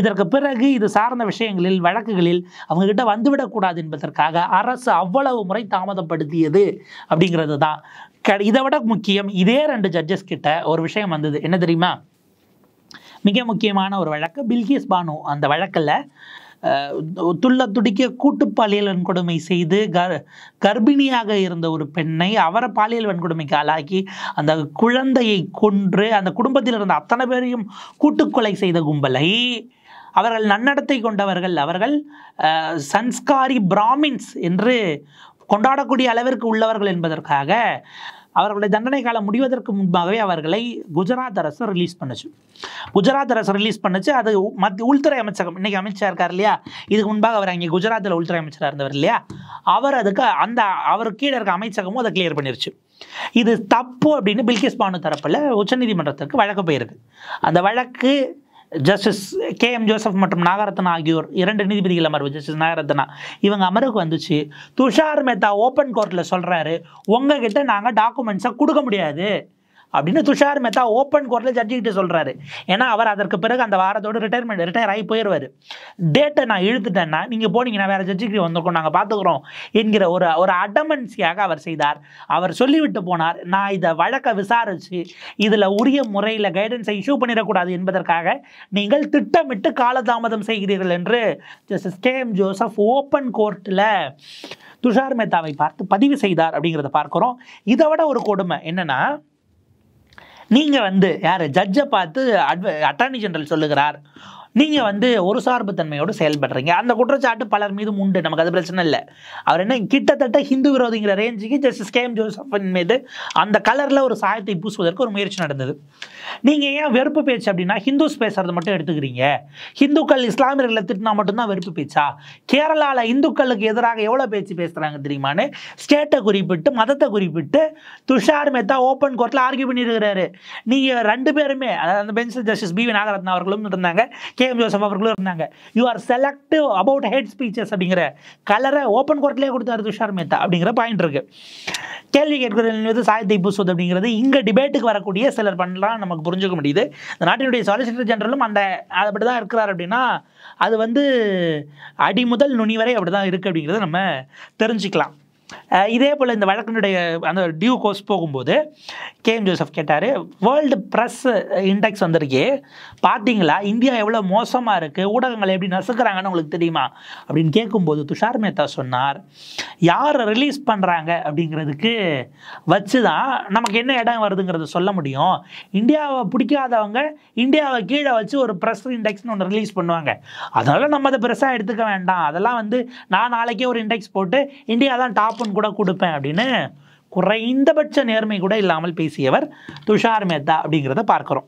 இதற்கு பிறகு இது சார்ந்த விஷயங்களில் வழக்குகளில் அவங்கக்கிட்ட வந்துவிடக்கூடாது என்பதற்காக அரசு அவ்வளவு முறை தாமதப்படுத்தியது அப்படிங்கிறது தான் இதை விட முக்கியம் இதே ரெண்டு ஜட்ஜஸ் கிட்ட ஒரு விஷயம் வந்தது என்ன தெரியுமா மிக முக்கியமான ஒரு வழக்கு பில்கிஸ் பானு அந்த வழக்கில் துள்ள துடிக்க கூட்டு பாலியல் வன்கொடுமை செய்து கர் கர்ப்பிணியாக இருந்த ஒரு பெண்ணை அவரை பாலியல் வன்கொடுமைக்கு ஆளாக்கி அந்த குழந்தையை கொன்று அந்த குடும்பத்தில் இருந்த அத்தனை பேரையும் கூட்டுக்கொலை செய்த கும்பலை அவர்கள் நன்னடத்தை கொண்டவர்கள் அவர்கள் சன்ஸ்காரி பிராமின்ஸ் என்று கொண்டாடக்கூடிய அளவிற்கு உள்ளவர்கள் என்பதற்காக அவர்களுடைய தண்டனை காலம் முடிவதற்கு முன்பாகவே அவர்களை குஜராத் அரசு ரிலீஸ் பண்ணுச்சு குஜராத் அரசு ரிலீஸ் பண்ணுச்சு அது மத்திய உள்துறை அமைச்சகம் இன்றைக்கி அமைச்சராக இருக்கார் இல்லையா இதுக்கு முன்பாக அவர் அங்கே குஜராத்தில் உள்துறை அமைச்சராக இருந்தவர் இல்லையா அவர் அதுக்கு அந்த அவர் கீழே இருக்க அமைச்சகமும் அதை கிளியர் பண்ணிருச்சு இது தப்பு அப்படின்னு பில்கிஸ் பானு தரப்பில் உச்சநீதிமன்றத்திற்கு வழக்கு போயிருக்கு அந்த வழக்கு ஜஸ்டிஸ் கே எம் ஜோசப் மற்றும் நாகரத்னா ஆகியோர் இரண்டு நீதிபதிகள் அமர்வு ஜஸ்டிஸ் நாகரத்னா இவங்க அமர்வுக்கு வந்துச்சு துஷார் மேத்தா ஓப்பன் கோர்ட்டில் சொல்கிறாரு உங்ககிட்ட நாங்கள் டாக்குமெண்ட்ஸை கொடுக்க முடியாது அப்படின்னு துஷார் மெத்தா ஓப்பன் கோர்ட்டில் ஜட்ஜிக்கிட்ட சொல்கிறாரு ஏன்னா அவர் அதற்கு பிறகு அந்த வாரத்தோடு ரிட்டையர்மெண்ட் ரிட்டையர் ஆகி போயிடுவார் டேட்டை நான் இழுத்துட்டேன்னா நீங்கள் போனீங்கன்னா வேறு ஜட்ஜிக்கு வந்திருக்கோம் நாங்கள் பார்த்துக்குறோம் என்கிற ஒரு ஒரு அடமன்சியாக அவர் செய்தார் அவர் சொல்லிவிட்டு போனார் நான் இதை வழக்கை விசாரித்து இதில் உரிய முறையில் கைடன்ஸை இஷ்யூ பண்ணிடக்கூடாது என்பதற்காக நீங்கள் திட்டமிட்டு காலதாமதம் செய்கிறீர்கள் என்று ஜஸ்டிஸ் கேம் ஜோசப் ஓப்பன் கோர்ட்டில் துஷார் மேத்தாவை பார்த்து பதிவு செய்தார் அப்படிங்கிறத பார்க்குறோம் இதை விட ஒரு கொடுமை என்னென்னா நீங்கள் வந்து யார் ஜட்ஜை பார்த்து அட்வ அட்டார்னி ஜென்ரல் சொல்லுகிறார் நீங்கள் வந்து ஒரு சார்பு தன்மையோடு செயல்படுறீங்க அந்த குற்றச்சாட்டு பலர் மீதும் உண்டு நமக்கு அது பிரச்சனை இல்லை அவர் என்ன கிட்டத்தட்ட ஹிந்து விரோதிங்கிற ரேஞ்சுக்கு ஜஸ்டிஸ் கேம் ஜோசப்பின் மீது அந்த கலரில் ஒரு சாயத்தை பூசுவதற்கு ஒரு முயற்சி நடந்தது நீங்கள் ஏன் வெறுப்பு பேச்சு அப்படின்னா ஹிந்துஸ் பேசுறது மட்டும் எடுத்துக்கிறீங்க ஹிந்துக்கள் இஸ்லாமியர்களை திட்டினா மட்டும்தான் வெறுப்பு பேச்சா கேரளாவில் இந்துக்களுக்கு எதிராக எவ்வளோ பேச்சு பேசுகிறாங்க தெரியுமான்னு ஸ்டேட்டை குறிப்பிட்டு மதத்தை குறிப்பிட்டு துஷார் மேத்தா ஓப்பன் கோர்ட்டில் ஆர்கியூ பண்ணியிருக்கிறாரு நீங்கள் ரெண்டு பேருமே அதாவது அந்த பெஞ்சில் ஜஸ்டிஸ் பி வி நாகரத்னா அவர்களும் இருந்தாங்க கே கேஎம் ஜோசப் அவர்களும் இருந்தாங்க you are selective about hate speeches அப்படிங்கிற கலரை ஓப்பன் கோர்ட்லேயே கொடுத்தாரு துஷார் மேத்தா அப்படிங்கிற பாயிண்ட் இருக்கு கேள்வி கேட்கிறது மீது சாயத்தை பூசுவது அப்படிங்கிறது இங்கே டிபேட்டுக்கு வரக்கூடிய சிலர் பண்ணலாம் நமக்கு புரிஞ்சுக்க முடியுது இந்த நாட்டினுடைய சாலிசிட்டர் ஜெனரலும் அந்த அப்படி தான் இருக்கிறார் அப்படின்னா அது வந்து அடி முதல் நுனி வரை அப்படி தான் இருக்குது அப்படிங்கிறத நம்ம தெரிஞ்சுக்கலாம் இதே போல் இந்த வழக்கினுடைய அந்த டியூ கோர்ஸ் போகும்போது எம் ஜோசப் கேட்டார் வேர்ல்டு ப்ரெஸ் இண்டெக்ஸ் வந்திருக்கு பார்த்தீங்களா இந்தியா எவ்வளோ மோசமாக இருக்குது ஊடகங்களை எப்படி நசுக்கிறாங்கன்னு உங்களுக்கு தெரியுமா அப்படின்னு கேட்கும்போது துஷார் மேத்தா சொன்னார் யார் ரிலீஸ் பண்ணுறாங்க அப்படிங்கிறதுக்கு வச்சு தான் நமக்கு என்ன இடம் வருதுங்கிறத சொல்ல முடியும் இந்தியாவை பிடிக்காதவங்க இந்தியாவை கீழே வச்சு ஒரு ப்ரெஸ் இண்டெக்ஸ்னு ஒன்று ரிலீஸ் பண்ணுவாங்க அதனால் நம்ம அதை பெருசாக எடுத்துக்க வேண்டாம் அதெல்லாம் வந்து நான் நாளைக்கே ஒரு இண்டெக்ஸ் போட்டு இந்தியா தான் டாப் டாப்புன்னு கூட கொடுப்பேன் அப்படின்னு குறைந்தபட்ச நேர்மை கூட இல்லாமல் பேசியவர் துஷார் மேத்தா அப்படிங்கிறத பார்க்குறோம்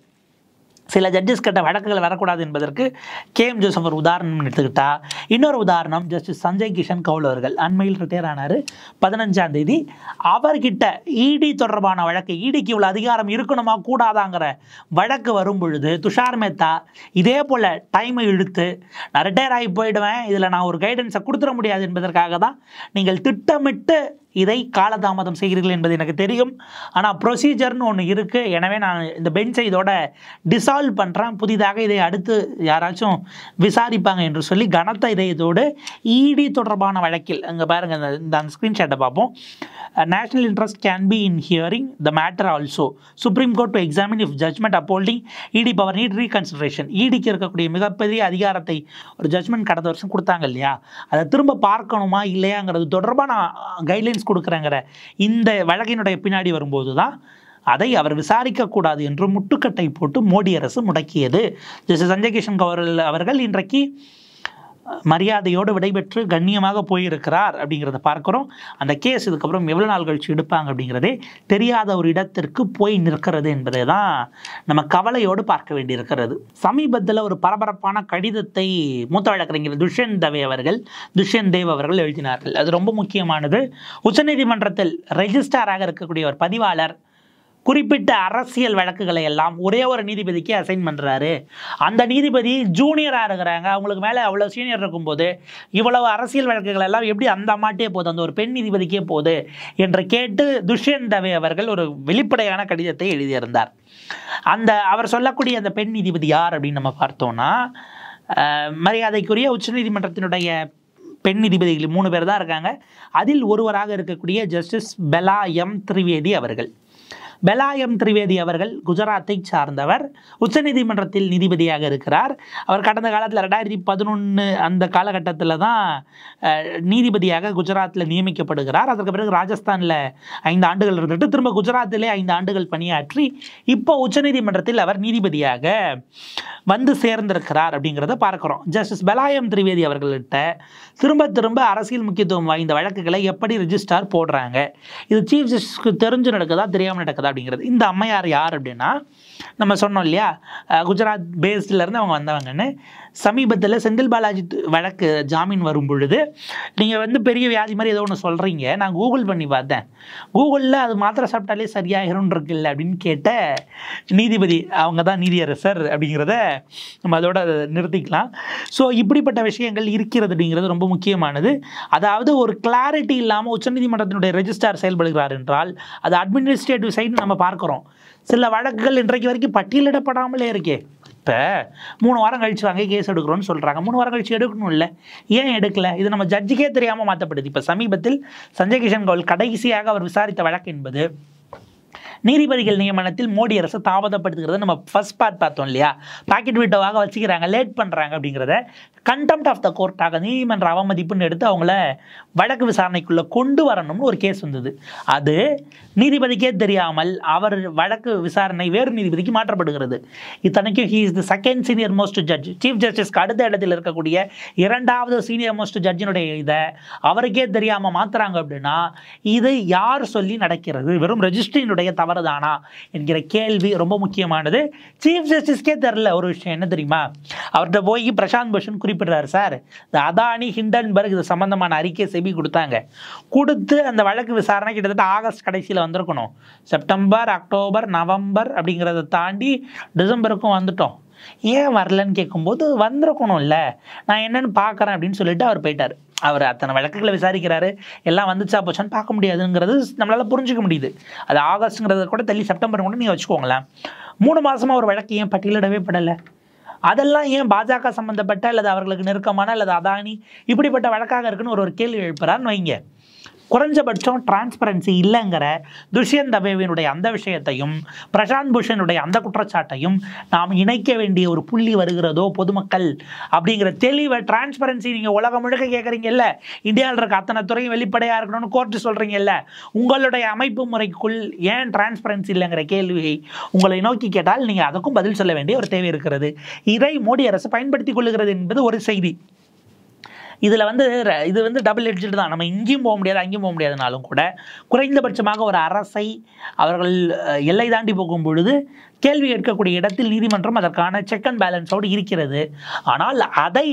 சில ஜட்ஜஸ் கிட்ட வழக்குகள் வரக்கூடாது என்பதற்கு கே எம் ஜோசப் ஒரு உதாரணம் எடுத்துக்கிட்டால் இன்னொரு உதாரணம் ஜஸ்டிஸ் சஞ்சய் கிஷன் கவுல் அவர்கள் அண்மையில் ரிட்டையர் ஆனார் பதினஞ்சாம் தேதி அவர்கிட்ட இடி e தொடர்பான வழக்கு இடிக்கு e இவ்வளோ அதிகாரம் இருக்கணுமா கூடாதாங்கிற வழக்கு வரும் பொழுது துஷார் மேத்தா இதே போல் டைமை இழுத்து நான் ரிட்டையர் ஆகி போயிடுவேன் இதில் நான் ஒரு கைடன்ஸை கொடுத்துட முடியாது என்பதற்காக தான் நீங்கள் திட்டமிட்டு இதை காலதாமதம் செய்கிறீர்கள் என்பது எனக்கு தெரியும் ஆனால் ப்ரொசீஜர்னு ஒன்று இருக்குது எனவே நான் இந்த பெஞ்சை இதோட டிசால்வ் பண்ணுறேன் புதிதாக இதை அடுத்து யாராச்சும் விசாரிப்பாங்க என்று சொல்லி கனத்த இதயத்தோடு இடி e தொடர்பான வழக்கில் அங்கே பாருங்கள் இந்த அந்த ஸ்க்ரீன்ஷாட்டை பார்ப்போம் national interest can be in hearing the matter also supreme court to examine if judgment upholding ED power NEET reconsideration இடிக்கு இருக்கக்கூடிய மிகப்பெரிய அதிகாரத்தை ஒரு ஜட்மெண்ட் கடந்த வருஷம் கொடுத்தாங்க இல்லையா அதை திரும்ப பார்க்கணுமா இல்லையாங்கிறது தொடர்பான கைட்லைன்ஸ் கொடுக்குறேங்கிற இந்த வழக்கினுடைய பின்னாடி வரும்போது தான் அதை அவர் விசாரிக்கக்கூடாது என்று முட்டுக்கட்டை போட்டு மோடி அரசு முடக்கியது ஜஸ்டிஸ் சஞ்சய் கிஷன் அவர்கள் இன்றைக்கு மரியாதையோடு விடைபெற்று கண்ணியமாக போயிருக்கிறார் அப்படிங்கிறத பார்க்குறோம் அந்த கேஸ் இதுக்கப்புறம் எவ்வளோ நாள் கழிச்சு எடுப்பாங்க அப்படிங்கிறதே தெரியாத ஒரு இடத்திற்கு போய் நிற்கிறது என்பதை தான் நம்ம கவலையோடு பார்க்க வேண்டியிருக்கிறது சமீபத்தில் ஒரு பரபரப்பான கடிதத்தை மூத்த வழக்கறிஞர் துஷ்யந்த் தவே அவர்கள் துஷ்யந்த் தேவ் அவர்கள் எழுதினார்கள் அது ரொம்ப முக்கியமானது உச்சநீதிமன்றத்தில் ரெஜிஸ்டராக இருக்கக்கூடிய ஒரு பதிவாளர் குறிப்பிட்ட அரசியல் வழக்குகளை எல்லாம் ஒரே ஒரு நீதிபதிக்கு அசைன் பண்ணுறாரு அந்த நீதிபதி ஜூனியராக இருக்கிறாங்க அவங்களுக்கு மேலே அவ்வளோ சீனியர் இருக்கும்போது இவ்வளவு அரசியல் வழக்குகள் எல்லாம் எப்படி அந்த அம்மாட்டே போதும் அந்த ஒரு பெண் நீதிபதிக்கே போது என்று கேட்டு துஷ்யந்த் தவே அவர்கள் ஒரு வெளிப்படையான கடிதத்தை எழுதியிருந்தார் அந்த அவர் சொல்லக்கூடிய அந்த பெண் நீதிபதி யார் அப்படின்னு நம்ம பார்த்தோம்னா மரியாதைக்குரிய உச்சநீதிமன்றத்தினுடைய பெண் நீதிபதிகள் மூணு பேர் தான் இருக்காங்க அதில் ஒருவராக இருக்கக்கூடிய ஜஸ்டிஸ் பெலா எம் திரிவேதி அவர்கள் பெலாயம் திரிவேதி அவர்கள் குஜராத்தை சார்ந்தவர் உச்சநீதிமன்றத்தில் நீதிபதியாக இருக்கிறார் அவர் கடந்த காலத்தில் ரெண்டாயிரத்தி பதினொன்று அந்த காலகட்டத்தில் தான் நீதிபதியாக குஜராத்தில் நியமிக்கப்படுகிறார் அதற்கு பிறகு ராஜஸ்தானில் ஐந்து ஆண்டுகள் இருந்துட்டு திரும்ப குஜராத்திலே ஐந்து ஆண்டுகள் பணியாற்றி இப்போ உச்சநீதிமன்றத்தில் அவர் நீதிபதியாக வந்து சேர்ந்திருக்கிறார் அப்படிங்கிறத பார்க்குறோம் ஜஸ்டிஸ் பெலாயம் திரிவேதி அவர்கள்ட்ட திரும்ப திரும்ப அரசியல் முக்கியத்துவம் வாய்ந்த வழக்குகளை எப்படி ரிஜிஸ்டார் போடுறாங்க இது சீஃப் ஜஸ்டிஸ்க்கு தெரிஞ்சு நடக்குதா தெரியாமல் நடக்குதா அப்படிங்கிறது இந்த அம்மையார் யார் அப்படின்னா நம்ம சொன்னோம் இல்லையா குஜராத் இருந்து அவங்க வந்தவங்கன்னு சமீபத்தில் செந்தில் பாலாஜி வழக்கு ஜாமீன் வரும் பொழுது நீங்கள் வந்து பெரிய வியாதி மாதிரி ஏதோ ஒன்று சொல்கிறீங்க நான் கூகுள் பண்ணி பார்த்தேன் கூகுளில் அது மாத்திரை சாப்பிட்டாலே சரியாகிறோன்னு இருக்குல்ல அப்படின்னு கேட்ட நீதிபதி அவங்க தான் நீதியரசர் அப்படிங்கிறத நம்ம அதோட நிறுத்திக்கலாம் ஸோ இப்படிப்பட்ட விஷயங்கள் இருக்கிறது அப்படிங்கிறது ரொம்ப முக்கியமானது அதாவது ஒரு கிளாரிட்டி இல்லாமல் உச்சநீதிமன்றத்தினுடைய ரெஜிஸ்டார் செயல்படுகிறார் என்றால் அது அட்மினிஸ்ட்ரேட்டிவ் சைடு நம்ம பார்க்குறோம் சில வழக்குகள் இன்றைக்கு வரைக்கும் பட்டியலிடப்படாமலே இருக்கே இப்போ மூணு வாரம் கழிச்சு வாங்க கேஸ் எடுக்கிறோன்னு சொல்கிறாங்க மூணு வாரம் கழித்து எடுக்கணும் இல்லை ஏன் எடுக்கல இது நம்ம ஜட்ஜுக்கே தெரியாமல் மாற்றப்படுது இப்போ சமீபத்தில் சஞ்சய் கிஷன் கவுல் கடைசியாக அவர் விசாரித்த வழக்கு என்பது நீதிபதிகள் நியமனத்தில் மோடி அரசு தாமதப்படுத்துகிறத நம்ம ஃபர்ஸ்ட் பார்ட் பார்த்தோம் இல்லையா பாக்கெட் விட்டோவாக வச்சுக்கிறாங்க லேட் பண்ணுறாங்க அப்படிங்கிறத கண்டெம்ட் ஆஃப் த கோர்ட்டாக நீதிமன்ற அவமதிப்புன்னு எடுத்து அவங்கள வழக்கு விசாரணைக்குள்ளே கொண்டு வரணும்னு ஒரு கேஸ் வந்தது அது நீதிபதிக்கே தெரியாமல் அவர் வழக்கு விசாரணை வேறு நீதிபதிக்கு மாற்றப்படுகிறது இத்தனைக்கும் he is the second senior most judge chief ஜஸ்டிஸ்க்கு அடுத்த இடத்தில் இருக்கக்கூடிய இரண்டாவது சீனியர் மோஸ்ட் ஜட்ஜினுடைய இதை அவருக்கே தெரியாமல் மாற்றுறாங்க அப்படின்னா இது யார் சொல்லி நடக்கிறது வெறும் ரெஜிஸ்ட்ரியினுடைய தவறு தவறுதானா என்கிற கேள்வி ரொம்ப முக்கியமானது சீஃப் ஜஸ்டிஸ்க்கே தெரில ஒரு விஷயம் என்ன தெரியுமா அவர்கிட்ட போய் பிரசாந்த் பூஷன் குறிப்பிடுறாரு சார் இந்த அதானி ஹிண்டன்பர்க் இது சம்மந்தமான அறிக்கையை செபி கொடுத்தாங்க கொடுத்து அந்த வழக்கு விசாரணை கிட்டத்தட்ட ஆகஸ்ட் கடைசியில் வந்திருக்கணும் செப்டம்பர் அக்டோபர் நவம்பர் அப்படிங்கிறத தாண்டி டிசம்பருக்கும் வந்துட்டோம் ஏன் வரலன்னு கேட்கும்போது வந்திருக்கணும்ல நான் என்னென்னு பார்க்குறேன் அப்படின்னு சொல்லிட்டு அவர் போயிட்டார் அவர் அத்தனை வழக்குகளை விசாரிக்கிறாரு எல்லாம் வந்துச்சா போச்சான்னு பார்க்க முடியாதுங்கிறது நம்மளால் புரிஞ்சிக்க முடியுது அது ஆகஸ்ட்டுங்கிறத கூட தள்ளி செப்டம்பர் கூட நீங்கள் வச்சுக்கோங்களேன் மூணு மாதமாக ஒரு வழக்கு ஏன் பட்டியலிடவே படலை அதெல்லாம் ஏன் பாஜக சம்மந்தப்பட்ட அல்லது அவர்களுக்கு நெருக்கமான அல்லது அதானி இப்படிப்பட்ட வழக்காக இருக்குன்னு ஒரு ஒரு கேள்வி எழுப்புறான்னு வைங்க குறைஞ்சபட்சம் டிரான்ஸ்பரன்சி இல்லைங்கிற துஷ்யந்த் தபேவினுடைய அந்த விஷயத்தையும் பிரசாந்த் பூஷனுடைய அந்த குற்றச்சாட்டையும் நாம் இணைக்க வேண்டிய ஒரு புள்ளி வருகிறதோ பொதுமக்கள் அப்படிங்கிற தெளிவை டிரான்ஸ்பரன்சி நீங்கள் உலகம் முழுக்க கேட்குறீங்கல்ல இந்தியாவில் இருக்க அத்தனை துறையும் வெளிப்படையாக இருக்கணும்னு கோர்ட்டு சொல்கிறீங்கல்ல உங்களுடைய அமைப்பு முறைக்குள் ஏன் டிரான்ஸ்பரன்சி இல்லைங்கிற கேள்வியை உங்களை நோக்கி கேட்டால் நீங்கள் அதுக்கும் பதில் சொல்ல வேண்டிய ஒரு தேவை இருக்கிறது இதை மோடி அரசு பயன்படுத்திக் கொள்ளுகிறது என்பது ஒரு செய்தி இதில் வந்து இது வந்து டபுள் ஹெட்ஜெட் தான் நம்ம இங்கேயும் போக முடியாது அங்கேயும் போக முடியாதுனாலும் கூட குறைந்தபட்சமாக ஒரு அரசை அவர்கள் எல்லை தாண்டி போகும் பொழுது கேள்வி கேட்கக்கூடிய இடத்தில் நீதிமன்றம் அதற்கான செக் அண்ட் பேலன்ஸோடு இருக்கிறது ஆனால் அதை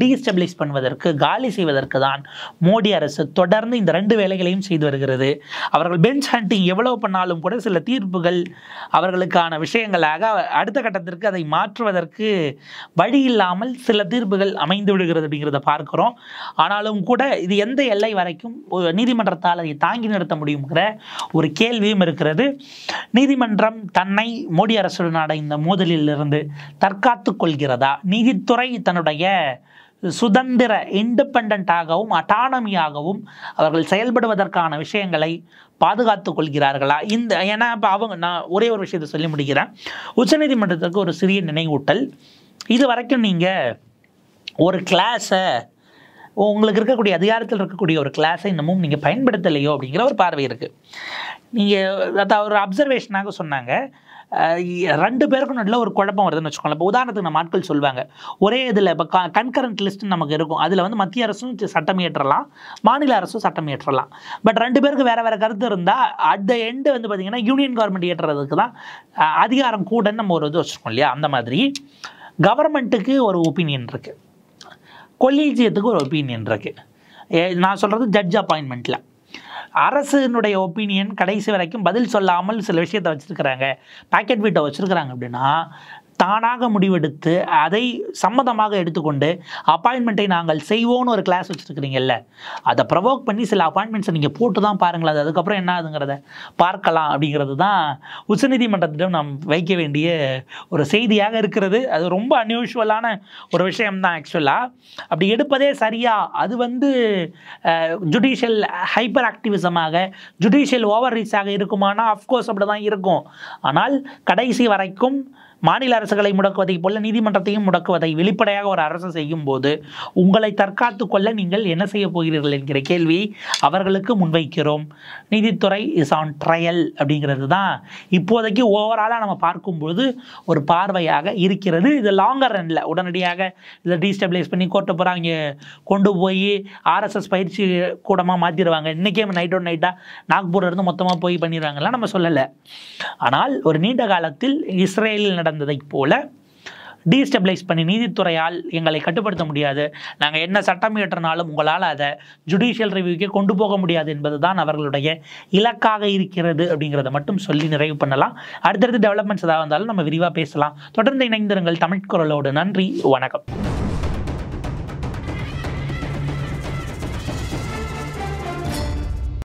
டீஸ்டபிளிஷ் பண்ணுவதற்கு காலி செய்வதற்கு தான் மோடி அரசு தொடர்ந்து இந்த ரெண்டு வேலைகளையும் செய்து வருகிறது அவர்கள் பெஞ்ச் ஹண்டிங் எவ்வளோ பண்ணாலும் கூட சில தீர்ப்புகள் அவர்களுக்கான விஷயங்களாக அடுத்த கட்டத்திற்கு அதை மாற்றுவதற்கு வழி இல்லாமல் சில தீர்ப்புகள் அமைந்து விடுகிறது அப்படிங்கிறத பார்க்கிறோம் ஆனாலும் கூட இது எந்த எல்லை வரைக்கும் நீதிமன்றத்தால் அதை தாங்கி நிறுத்த முடியுங்கிற ஒரு கேள்வியும் இருக்கிறது நீதிமன்றம் தன்னை மோடி அரசுடனான இந்த மோதலிலிருந்து தற்காத்து கொள்கிறதா நீதித்துறை தன்னுடைய சுதந்திர இண்டிபெண்ட்டாகவும் அட்டானமியாகவும் அவர்கள் செயல்படுவதற்கான விஷயங்களை பாதுகாத்து கொள்கிறார்களா இந்த ஏன்னா இப்போ அவங்க நான் ஒரே ஒரு விஷயத்தை சொல்லி முடிக்கிறேன் உச்சநீதிமன்றத்திற்கு ஒரு சிறிய நினைவூட்டல் இது வரைக்கும் நீங்கள் ஒரு கிளாஸை உங்களுக்கு இருக்கக்கூடிய அதிகாரத்தில் இருக்கக்கூடிய ஒரு கிளாஸை இன்னமும் நீங்கள் பயன்படுத்தலையோ அப்படிங்கிற ஒரு பார்வை இருக்குது நீங்கள் அதாவது ஒரு அப்சர்வேஷனாக சொன்னாங்க ரெண்டு பேருக்கும் நல்ல ஒரு குழப்பம் வருதுன்னு வச்சுக்கோங்களேன் இப்போ உதாரணத்துக்கு நம்ம ஆட்கள் சொல்லுவாங்க ஒரே இதில் இப்போ கன்கரண்ட் லிஸ்ட் நமக்கு இருக்கும் அதில் வந்து மத்திய அரசும் சட்டம் ஏற்றலாம் மாநில அரசும் சட்டம் ஏற்றலாம் பட் ரெண்டு பேருக்கு வேறு வேறு கருத்து இருந்தால் அட் த எண்டு வந்து பார்த்திங்கன்னா யூனியன் கவர்மெண்ட் ஏற்றுறதுக்கு தான் அதிகாரம் கூடன்னு நம்ம ஒரு இது வச்சுருக்கோம் இல்லையா அந்த மாதிரி கவர்மெண்ட்டுக்கு ஒரு ஒப்பீனியன் இருக்குது கொலீஜியத்துக்கு ஒரு ஒப்பீனியன் இருக்குது நான் சொல்கிறது ஜட்ஜ் அப்பாயின்மெண்ட்டில் அரசினுடைய ஒப்பீனியன் கடைசி வரைக்கும் பதில் சொல்லாமல் சில விஷயத்தை வச்சுருக்கிறாங்க பாக்கெட் வீட்டை வச்சுருக்கிறாங்க அப்படின்னா தானாக முடிவெடுத்து அதை சம்மதமாக எடுத்துக்கொண்டு அப்பாயின்மெண்ட்டை நாங்கள் செய்வோம்னு ஒரு கிளாஸ் வச்சுருக்கிறீங்கல்ல அதை ப்ரொவோக் பண்ணி சில அப்பாயின்மெண்ட்ஸை நீங்கள் போட்டு தான் பாருங்களேன் அது அதுக்கப்புறம் என்ன ஆகுதுங்கிறத பார்க்கலாம் அப்படிங்கிறது தான் உச்சநீதிமன்றத்திடம் நாம் வைக்க வேண்டிய ஒரு செய்தியாக இருக்கிறது அது ரொம்ப அன்யூஷுவலான ஒரு விஷயம்தான் ஆக்சுவலாக அப்படி எடுப்பதே சரியா அது வந்து ஜுடிஷியல் ஹைப்பர் ஆக்டிவிசமாக ஜுடிஷியல் ஓவர் ரீச்சாக இருக்குமானா அஃப்கோர்ஸ் அப்படி தான் இருக்கும் ஆனால் கடைசி வரைக்கும் மாநில அரசுகளை முடக்குவதைப் போல நீதிமன்றத்தையும் முடக்குவதை வெளிப்படையாக ஒரு அரசு செய்யும் போது உங்களை தற்காத்து கொள்ள நீங்கள் என்ன செய்ய போகிறீர்கள் என்கிற கேள்வி அவர்களுக்கு முன்வைக்கிறோம் நீதித்துறை இஸ் ஆன் ட்ரையல் அப்படிங்கிறது தான் இப்போதைக்கு ஓவராலாக நம்ம பார்க்கும்பொழுது ஒரு பார்வையாக இருக்கிறது இது லாங்கர் ரனில் உடனடியாக இதை டீஸ்டபிளைஸ் பண்ணி கோர்ட்டு போகிற கொண்டு போய் ஆர்எஸ்எஸ் பயிற்சி கூடமாக மாற்றிடுவாங்க இன்றைக்கே நைட் ஒன் நைட்டாக நாக்பூர்லேருந்து மொத்தமாக போய் பண்ணிடுவாங்கலாம் நம்ம சொல்லலை ஆனால் ஒரு நீண்ட காலத்தில் இஸ்ரேலில் நடந்ததைப் போல டீஸ்டபிளைஸ் பண்ணி நீதித்துறையால் எங்களை கட்டுப்படுத்த முடியாது நாங்கள் என்ன சட்டம் இயற்றினாலும் உங்களால் அதை ஜுடிஷியல் ரிவ்யூக்கே கொண்டு போக முடியாது என்பது தான் அவர்களுடைய இலக்காக இருக்கிறது அப்படிங்கிறத மட்டும் சொல்லி நிறைவு பண்ணலாம் அடுத்தடுத்து டெவலப்மெண்ட்ஸ் ஏதாவது வந்தாலும் நம்ம விரிவாக பேசலாம் தொடர்ந்து இணைந்திருங்கள் தமிழ்குரலோடு நன்றி வணக்கம்